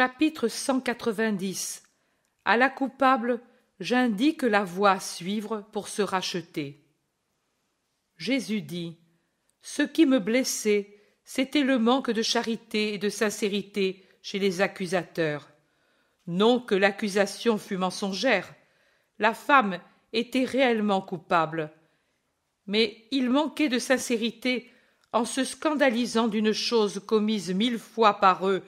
Chapitre 190 À la coupable, j'indique la voie à suivre pour se racheter. Jésus dit Ce qui me blessait, c'était le manque de charité et de sincérité chez les accusateurs. Non que l'accusation fût mensongère, la femme était réellement coupable. Mais il manquait de sincérité en se scandalisant d'une chose commise mille fois par eux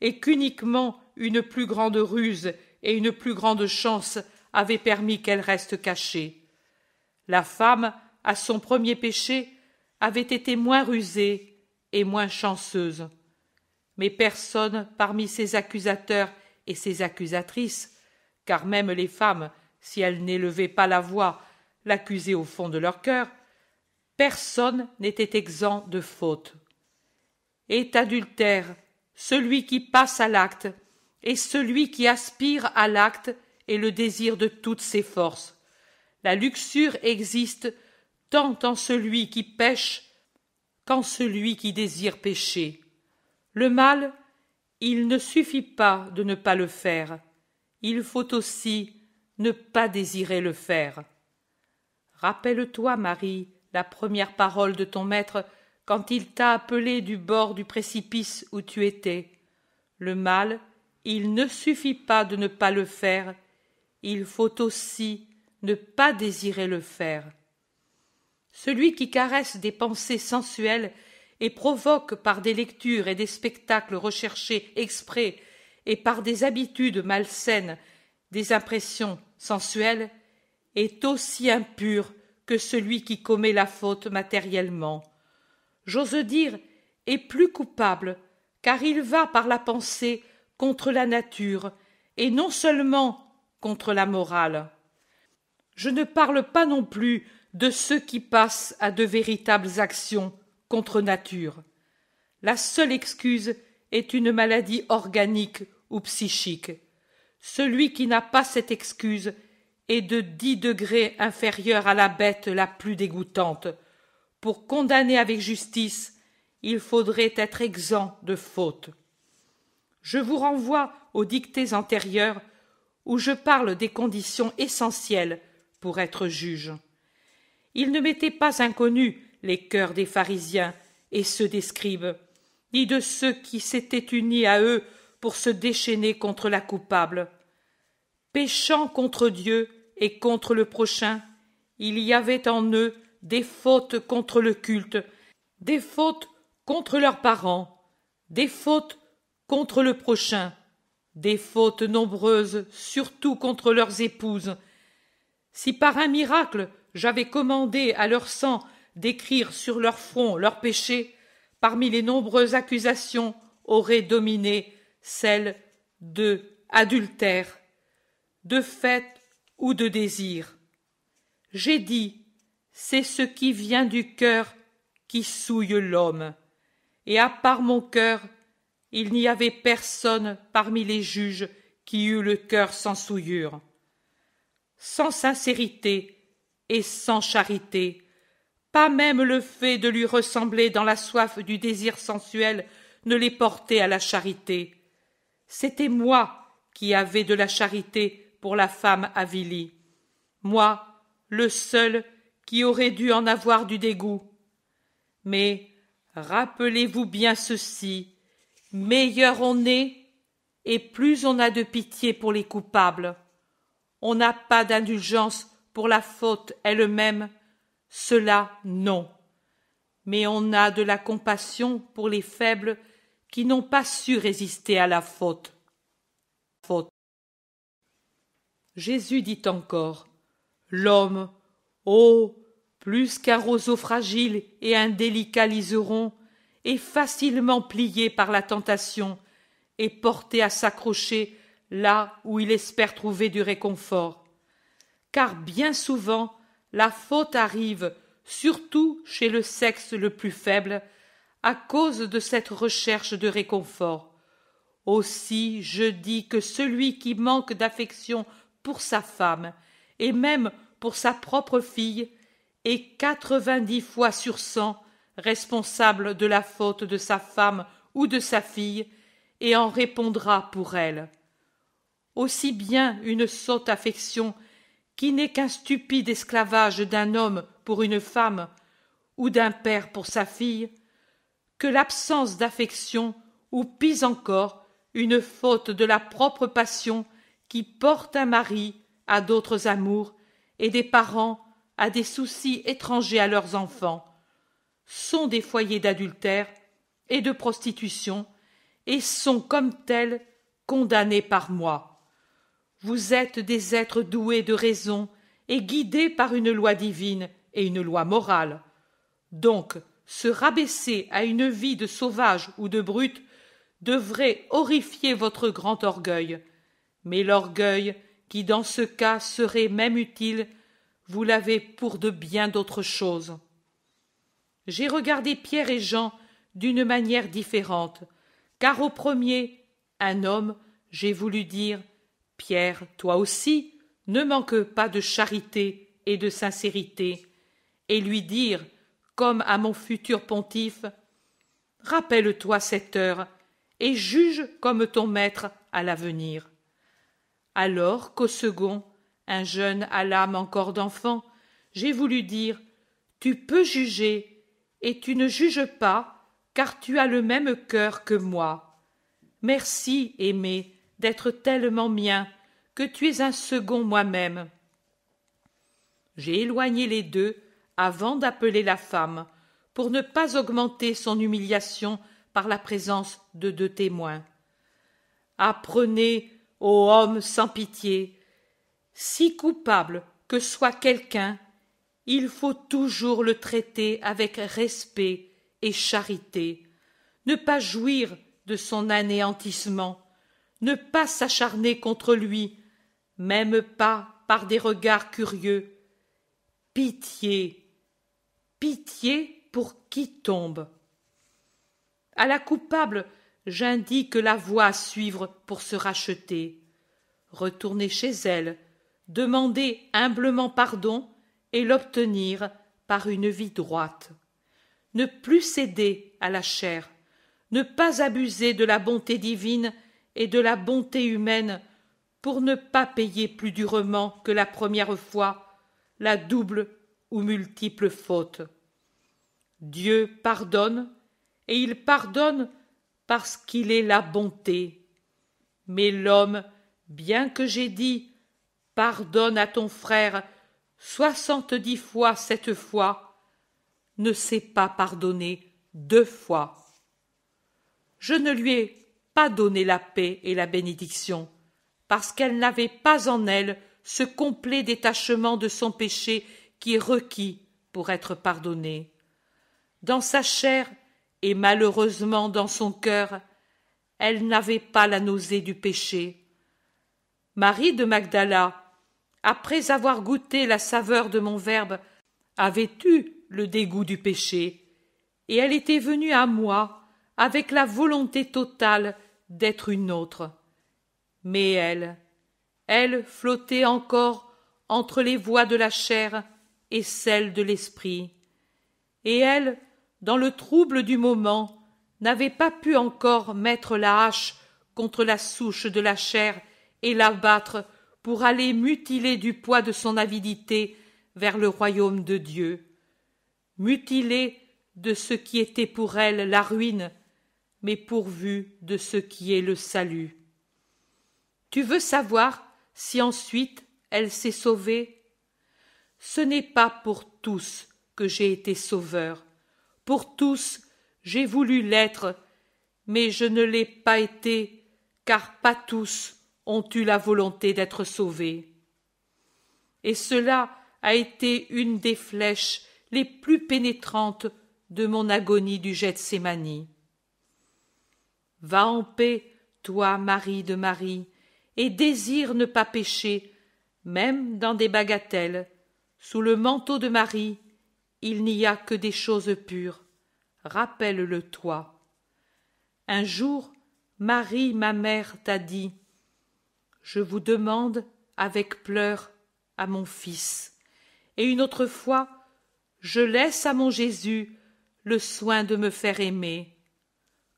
et qu'uniquement une plus grande ruse et une plus grande chance avaient permis qu'elle reste cachée. La femme, à son premier péché, avait été moins rusée et moins chanceuse. Mais personne parmi ses accusateurs et ses accusatrices, car même les femmes, si elles n'élevaient pas la voix, l'accusaient au fond de leur cœur, personne n'était exempt de faute. Et adultère celui qui passe à l'acte, et celui qui aspire à l'acte est le désir de toutes ses forces. La luxure existe tant en celui qui pêche qu'en celui qui désire pécher. Le mal, il ne suffit pas de ne pas le faire, il faut aussi ne pas désirer le faire. Rappelle-toi, Marie, la première parole de ton maître quand il t'a appelé du bord du précipice où tu étais. Le mal, il ne suffit pas de ne pas le faire, il faut aussi ne pas désirer le faire. Celui qui caresse des pensées sensuelles et provoque par des lectures et des spectacles recherchés exprès et par des habitudes malsaines des impressions sensuelles est aussi impur que celui qui commet la faute matériellement j'ose dire, est plus coupable, car il va par la pensée contre la nature, et non seulement contre la morale. Je ne parle pas non plus de ceux qui passent à de véritables actions contre nature. La seule excuse est une maladie organique ou psychique. Celui qui n'a pas cette excuse est de dix degrés inférieur à la bête la plus dégoûtante, pour condamner avec justice, il faudrait être exempt de faute. Je vous renvoie aux dictées antérieures où je parle des conditions essentielles pour être juge. Il ne m'était pas inconnu les cœurs des pharisiens et ceux des scribes, ni de ceux qui s'étaient unis à eux pour se déchaîner contre la coupable. Péchant contre Dieu et contre le prochain, il y avait en eux des fautes contre le culte, des fautes contre leurs parents, des fautes contre le prochain, des fautes nombreuses, surtout contre leurs épouses. Si par un miracle j'avais commandé à leur sang d'écrire sur leur front leurs péchés, parmi les nombreuses accusations aurait dominé celle de adultère, de fait ou de désir. J'ai dit c'est ce qui vient du cœur qui souille l'homme. Et à part mon cœur, il n'y avait personne parmi les juges qui eût le cœur sans souillure. Sans sincérité et sans charité, pas même le fait de lui ressembler dans la soif du désir sensuel ne les portait à la charité. C'était moi qui avais de la charité pour la femme avilie, moi, le seul qui aurait dû en avoir du dégoût. Mais rappelez-vous bien ceci, meilleur on est, et plus on a de pitié pour les coupables. On n'a pas d'indulgence pour la faute elle-même, cela non. Mais on a de la compassion pour les faibles qui n'ont pas su résister à la faute. faute. Jésus dit encore L'homme Oh plus qu'un roseau fragile et délicat liseron, est facilement plié par la tentation et porté à s'accrocher là où il espère trouver du réconfort. Car bien souvent, la faute arrive, surtout chez le sexe le plus faible, à cause de cette recherche de réconfort. Aussi je dis que celui qui manque d'affection pour sa femme, et même pour sa propre fille et quatre-vingt-dix fois sur cent responsable de la faute de sa femme ou de sa fille et en répondra pour elle. Aussi bien une sotte affection qui n'est qu'un stupide esclavage d'un homme pour une femme ou d'un père pour sa fille, que l'absence d'affection ou pis encore une faute de la propre passion qui porte un mari à d'autres amours et des parents à des soucis étrangers à leurs enfants, sont des foyers d'adultère et de prostitution, et sont comme tels condamnés par moi. Vous êtes des êtres doués de raison et guidés par une loi divine et une loi morale. Donc, se rabaisser à une vie de sauvage ou de brute devrait horrifier votre grand orgueil. Mais l'orgueil qui dans ce cas serait même utile, vous l'avez pour de bien d'autres choses. J'ai regardé Pierre et Jean d'une manière différente, car au premier, un homme, j'ai voulu dire Pierre, toi aussi, ne manque pas de charité et de sincérité, et lui dire, comme à mon futur pontife, Rappelle-toi cette heure et juge comme ton maître à l'avenir alors qu'au second, un jeune à l'âme encore d'enfant, j'ai voulu dire Tu peux juger, et tu ne juges pas, car tu as le même cœur que moi. Merci, aimé, d'être tellement mien, que tu es un second moi-même. J'ai éloigné les deux avant d'appeler la femme, pour ne pas augmenter son humiliation par la présence de deux témoins. Apprenez ô homme sans pitié, si coupable que soit quelqu'un, il faut toujours le traiter avec respect et charité, ne pas jouir de son anéantissement, ne pas s'acharner contre lui, même pas par des regards curieux. Pitié, pitié pour qui tombe. À la coupable j'indique la voie à suivre pour se racheter. Retourner chez elle, demander humblement pardon et l'obtenir par une vie droite. Ne plus céder à la chair, ne pas abuser de la bonté divine et de la bonté humaine pour ne pas payer plus durement que la première fois la double ou multiple faute. Dieu pardonne, et il pardonne parce qu'il est la bonté. Mais l'homme, bien que j'ai dit Pardonne à ton frère soixante-dix fois cette fois, ne s'est pas pardonné deux fois. Je ne lui ai pas donné la paix et la bénédiction, parce qu'elle n'avait pas en elle ce complet détachement de son péché qui est requis pour être pardonné. Dans sa chair, et malheureusement dans son cœur, elle n'avait pas la nausée du péché. Marie de Magdala, après avoir goûté la saveur de mon verbe, avait eu le dégoût du péché, et elle était venue à moi avec la volonté totale d'être une autre. Mais elle, elle flottait encore entre les voies de la chair et celles de l'esprit, et elle dans le trouble du moment, n'avait pas pu encore mettre la hache contre la souche de la chair et l'abattre pour aller mutiler du poids de son avidité vers le royaume de Dieu, mutiler de ce qui était pour elle la ruine, mais pourvue de ce qui est le salut. Tu veux savoir si ensuite elle s'est sauvée Ce n'est pas pour tous que j'ai été sauveur, pour tous, j'ai voulu l'être, mais je ne l'ai pas été, car pas tous ont eu la volonté d'être sauvés. Et cela a été une des flèches les plus pénétrantes de mon agonie du Gethsemane. Va en paix, toi, Marie de Marie, et désire ne pas pécher, même dans des bagatelles, sous le manteau de Marie, il n'y a que des choses pures. Rappelle-le toi. Un jour, Marie, ma mère, t'a dit Je vous demande avec pleurs à mon fils. Et une autre fois, je laisse à mon Jésus le soin de me faire aimer.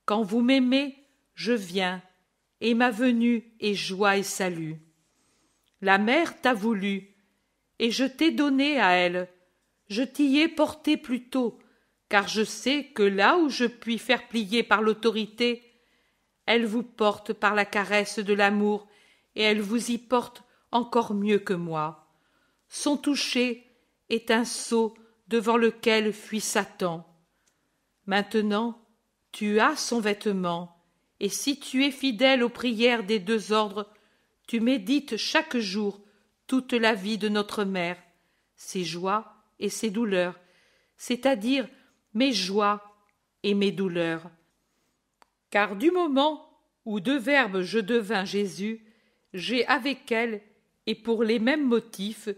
Quand vous m'aimez, je viens, et ma venue est joie et salut. La mère t'a voulu, et je t'ai donné à elle je t'y ai porté plus tôt, car je sais que là où je puis faire plier par l'autorité, elle vous porte par la caresse de l'amour, et elle vous y porte encore mieux que moi. Son toucher est un sceau devant lequel fuit Satan. Maintenant, tu as son vêtement, et si tu es fidèle aux prières des deux ordres, tu médites chaque jour toute la vie de notre mère, ses joies, et ses douleurs, c'est-à-dire mes joies et mes douleurs. Car du moment où de Verbe je devins Jésus, j'ai avec elle, et pour les mêmes motifs,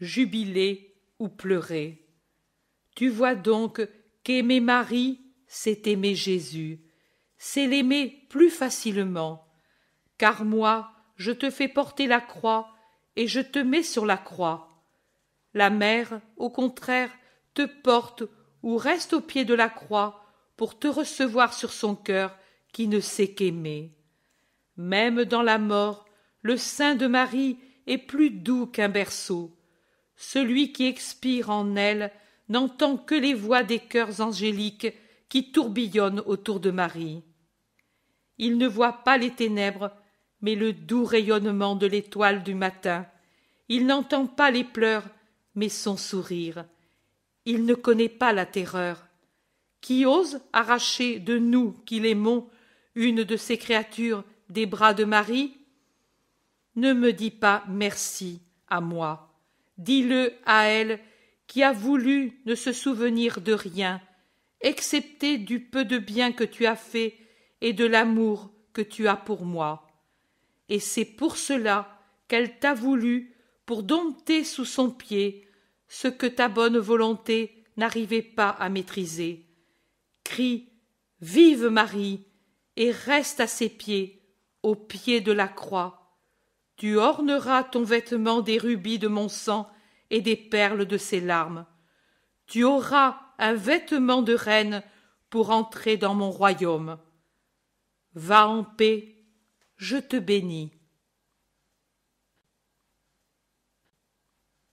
jubilé ou pleuré. Tu vois donc qu'aimer Marie, c'est aimer Jésus, c'est l'aimer plus facilement. Car moi, je te fais porter la croix, et je te mets sur la croix la mère, au contraire, te porte ou reste au pied de la croix pour te recevoir sur son cœur qui ne sait qu'aimer. Même dans la mort, le sein de Marie est plus doux qu'un berceau. Celui qui expire en elle n'entend que les voix des cœurs angéliques qui tourbillonnent autour de Marie. Il ne voit pas les ténèbres, mais le doux rayonnement de l'étoile du matin. Il n'entend pas les pleurs, mais son sourire. Il ne connaît pas la terreur. Qui ose arracher de nous qui l'aimons une de ces créatures des bras de Marie Ne me dis pas merci à moi. Dis-le à elle qui a voulu ne se souvenir de rien, excepté du peu de bien que tu as fait et de l'amour que tu as pour moi. Et c'est pour cela qu'elle t'a voulu pour dompter sous son pied ce que ta bonne volonté n'arrivait pas à maîtriser. Crie Vive Marie et reste à ses pieds, au pied de la croix. Tu orneras ton vêtement des rubis de mon sang et des perles de ses larmes. Tu auras un vêtement de reine pour entrer dans mon royaume. Va en paix, je te bénis.